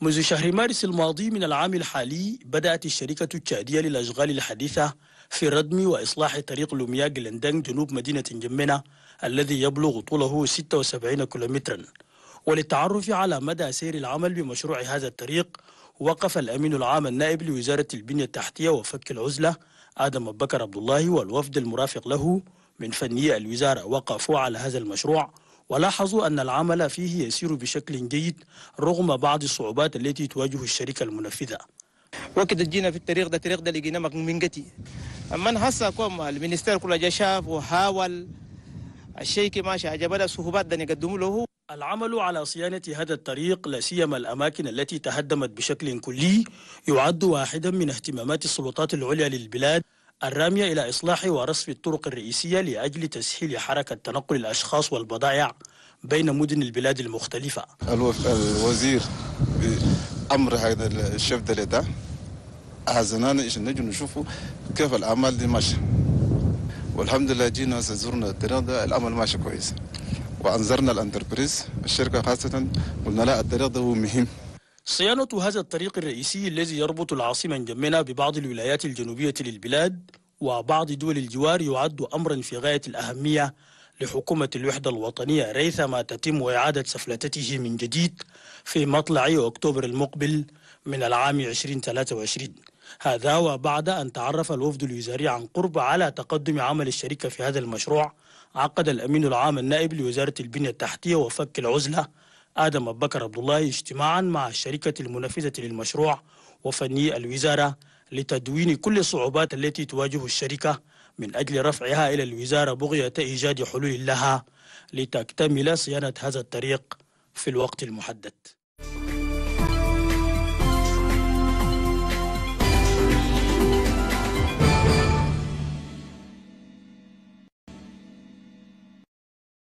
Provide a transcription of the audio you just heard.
منذ شهر مارس الماضي من العام الحالي بدأت الشركة التشادية للأشغال الحديثة في ردم وإصلاح طريق لوميا جلندنج جنوب مدينة جمنة الذي يبلغ طوله 76 كيلومترا وللتعرف على مدى سير العمل بمشروع هذا الطريق وقف الأمين العام النائب لوزارة البنية التحتية وفك العزلة آدم بكر عبد الله والوفد المرافق له من فني الوزارة وقفوا على هذا المشروع ولاحظوا أن العمل فيه يسير بشكل جيد رغم بعض الصعوبات التي تواجه الشركة المنفذة وقت جينا في التاريخ ده الطريق ده اللي جينا من قتي أما نحصى كوم المينستير كل جشاف وحاول الشيء ماشي عجبنا الصعوبات ده نقدم له العمل على صيانة هذا الطريق لا سيما الأماكن التي تهدمت بشكل كلي يعد واحدا من اهتمامات السلطات العليا للبلاد الرامية إلى إصلاح ورصف الطرق الرئيسية لأجل تسهيل حركة تنقل الأشخاص والبضائع بين مدن البلاد المختلفة الوزير بأمر هذا الشيف ده أعزنانا إيش نجي نشوفوا كيف الأعمال دي ماشية والحمد لله جينا زرنا الطريق ده الأمل ماشي كويس وأنظرنا الأنتربريز الشركة خاصة قلنا لا الطريق ده هو مهم صيانة هذا الطريق الرئيسي الذي يربط العاصمة نجمنا ببعض الولايات الجنوبية للبلاد وبعض دول الجوار يعد أمرا في غاية الأهمية لحكومة الوحدة الوطنية ريثما تتم إعادة سفلتته من جديد في مطلع أكتوبر المقبل من العام 2023 هذا وبعد أن تعرف الوفد الوزاري عن قرب على تقدم عمل الشركة في هذا المشروع عقد الأمين العام النائب لوزارة البنية التحتية وفك العزلة آدم بكر عبد الله اجتماعا مع الشركة المنفذة للمشروع وفني الوزارة لتدوين كل الصعوبات التي تواجه الشركة من أجل رفعها إلى الوزارة بغية إيجاد حلول لها لتكتمل صيانة هذا الطريق في الوقت المحدد